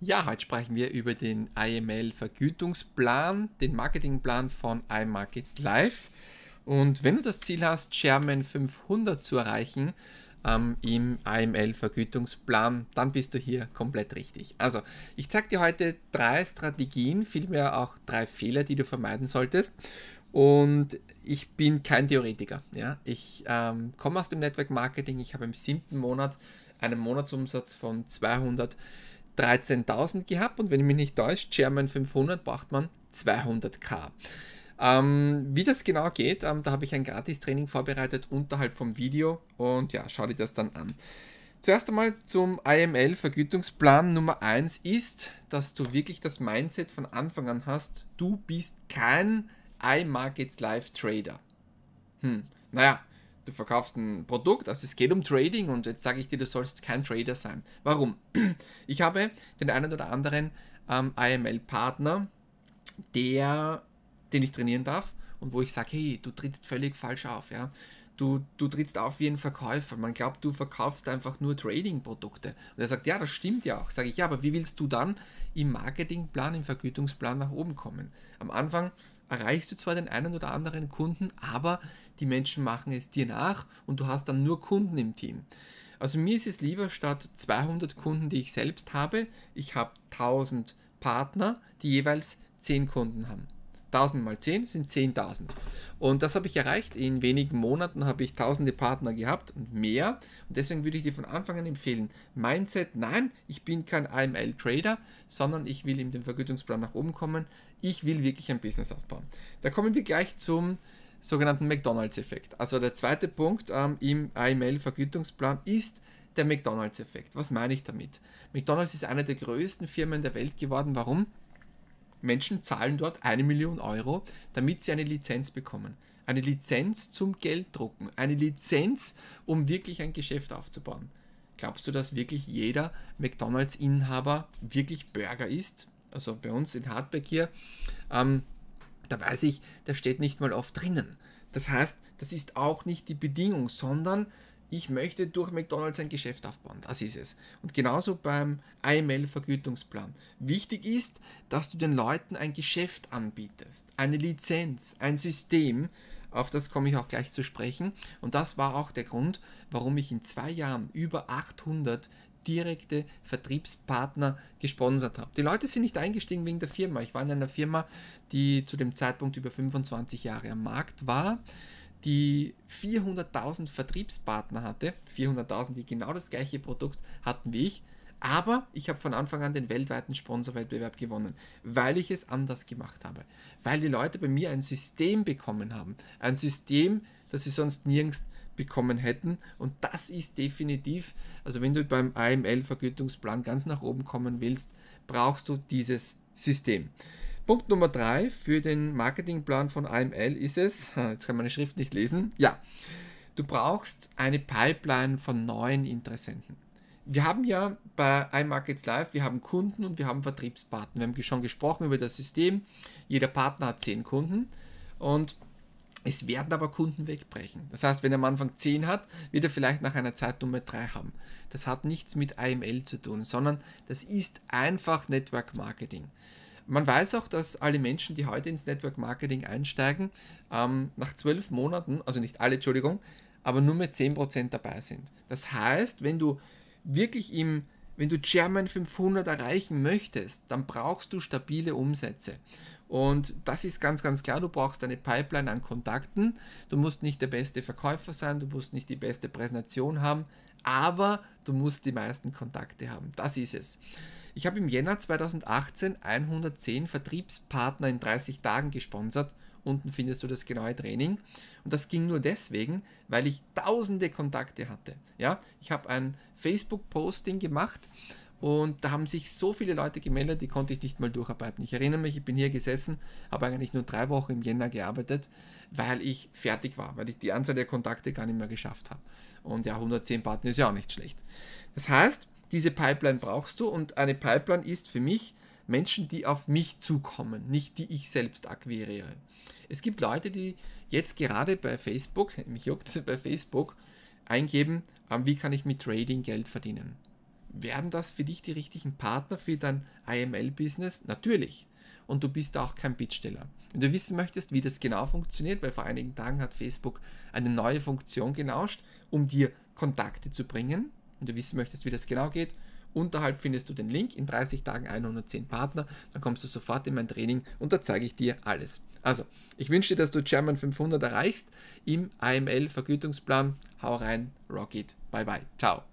Ja, heute sprechen wir über den IML-Vergütungsplan, den Marketingplan von iMarkets Live. Und wenn du das Ziel hast, Sherman 500 zu erreichen ähm, im IML-Vergütungsplan, dann bist du hier komplett richtig. Also, ich zeige dir heute drei Strategien, vielmehr auch drei Fehler, die du vermeiden solltest. Und ich bin kein Theoretiker. Ja? Ich ähm, komme aus dem Network Marketing. Ich habe im siebten Monat einen Monatsumsatz von 200 13.000 gehabt und wenn ich mich nicht täusche, Chairman 500 braucht man 200k. Ähm, wie das genau geht, ähm, da habe ich ein Gratis-Training vorbereitet unterhalb vom Video und ja, schau dir das dann an. Zuerst einmal zum IML-Vergütungsplan Nummer 1 ist, dass du wirklich das Mindset von Anfang an hast, du bist kein iMarkets Live Trader. Hm, naja, du verkaufst ein Produkt, also es geht um Trading und jetzt sage ich dir, du sollst kein Trader sein. Warum? Ich habe den einen oder anderen ähm, IML-Partner, der, den ich trainieren darf und wo ich sage, hey, du trittst völlig falsch auf, ja. Du, du trittst auf wie ein Verkäufer. Man glaubt, du verkaufst einfach nur Trading-Produkte. Und er sagt, ja, das stimmt ja auch. Sage ich, ja, aber wie willst du dann im Marketingplan, im Vergütungsplan nach oben kommen? Am Anfang erreichst du zwar den einen oder anderen Kunden, aber die Menschen machen es dir nach und du hast dann nur Kunden im Team. Also mir ist es lieber, statt 200 Kunden, die ich selbst habe, ich habe 1000 Partner, die jeweils 10 Kunden haben. 1000 mal 10 sind 10.000. Und das habe ich erreicht. In wenigen Monaten habe ich tausende Partner gehabt und mehr. Und deswegen würde ich dir von Anfang an empfehlen, Mindset, nein, ich bin kein AML-Trader, sondern ich will in dem Vergütungsplan nach oben kommen. Ich will wirklich ein Business aufbauen. Da kommen wir gleich zum sogenannten McDonalds-Effekt. Also der zweite Punkt ähm, im AML-Vergütungsplan ist, der McDonalds-Effekt. Was meine ich damit? McDonalds ist eine der größten Firmen der Welt geworden. Warum? Menschen zahlen dort eine Million Euro, damit sie eine Lizenz bekommen. Eine Lizenz zum Gelddrucken. Eine Lizenz, um wirklich ein Geschäft aufzubauen. Glaubst du, dass wirklich jeder McDonalds-Inhaber wirklich Burger ist? Also bei uns in Hardback hier, ähm, da weiß ich, da steht nicht mal oft drinnen. Das heißt, das ist auch nicht die Bedingung, sondern ich möchte durch McDonalds ein Geschäft aufbauen. Das ist es. Und genauso beim IML-Vergütungsplan. Wichtig ist, dass du den Leuten ein Geschäft anbietest, eine Lizenz, ein System. Auf das komme ich auch gleich zu sprechen. Und das war auch der Grund, warum ich in zwei Jahren über 800 direkte Vertriebspartner gesponsert habe. Die Leute sind nicht eingestiegen wegen der Firma. Ich war in einer Firma, die zu dem Zeitpunkt über 25 Jahre am Markt war die 400.000 Vertriebspartner hatte, 400.000, die genau das gleiche Produkt hatten wie ich, aber ich habe von Anfang an den weltweiten Sponsorwettbewerb gewonnen, weil ich es anders gemacht habe, weil die Leute bei mir ein System bekommen haben, ein System, das sie sonst nirgends bekommen hätten. Und das ist definitiv, also wenn du beim AML-Vergütungsplan ganz nach oben kommen willst, brauchst du dieses System. Punkt Nummer drei für den Marketingplan von AML ist es, jetzt kann man die Schrift nicht lesen, ja, du brauchst eine Pipeline von neuen Interessenten. Wir haben ja bei iMarkets Live, wir haben Kunden und wir haben Vertriebspartner. Wir haben schon gesprochen über das System. Jeder Partner hat zehn Kunden und es werden aber Kunden wegbrechen. Das heißt, wenn er am Anfang 10 hat, wird er vielleicht nach einer Zeit Nummer 3 haben. Das hat nichts mit AML zu tun, sondern das ist einfach Network Marketing. Man weiß auch, dass alle Menschen, die heute ins Network Marketing einsteigen, ähm, nach zwölf Monaten, also nicht alle, Entschuldigung, aber nur mit 10% dabei sind. Das heißt, wenn du wirklich im, wenn du German 500 erreichen möchtest, dann brauchst du stabile Umsätze. Und das ist ganz, ganz klar. Du brauchst eine Pipeline an Kontakten. Du musst nicht der beste Verkäufer sein, du musst nicht die beste Präsentation haben, aber du musst die meisten Kontakte haben. Das ist es. Ich habe im Jänner 2018 110 Vertriebspartner in 30 Tagen gesponsert. Unten findest du das genaue Training. Und das ging nur deswegen, weil ich tausende Kontakte hatte. Ja, ich habe ein Facebook-Posting gemacht und da haben sich so viele Leute gemeldet, die konnte ich nicht mal durcharbeiten. Ich erinnere mich, ich bin hier gesessen, habe eigentlich nur drei Wochen im Jänner gearbeitet, weil ich fertig war, weil ich die Anzahl der Kontakte gar nicht mehr geschafft habe. Und ja, 110 Partner ist ja auch nicht schlecht. Das heißt, diese Pipeline brauchst du und eine Pipeline ist für mich Menschen, die auf mich zukommen, nicht die ich selbst akquiriere. Es gibt Leute, die jetzt gerade bei Facebook, mich juckt bei Facebook, eingeben, ähm, wie kann ich mit Trading Geld verdienen. Werden das für dich die richtigen Partner für dein IML-Business? Natürlich. Und du bist auch kein Bittsteller. Wenn du wissen möchtest, wie das genau funktioniert, weil vor einigen Tagen hat Facebook eine neue Funktion gelauncht, um dir Kontakte zu bringen, und du wissen möchtest, wie das genau geht. Unterhalb findest du den Link in 30 Tagen 110 Partner. Dann kommst du sofort in mein Training und da zeige ich dir alles. Also, ich wünsche dir, dass du German 500 erreichst im AML-Vergütungsplan. Hau rein, rock it, Bye bye. Ciao.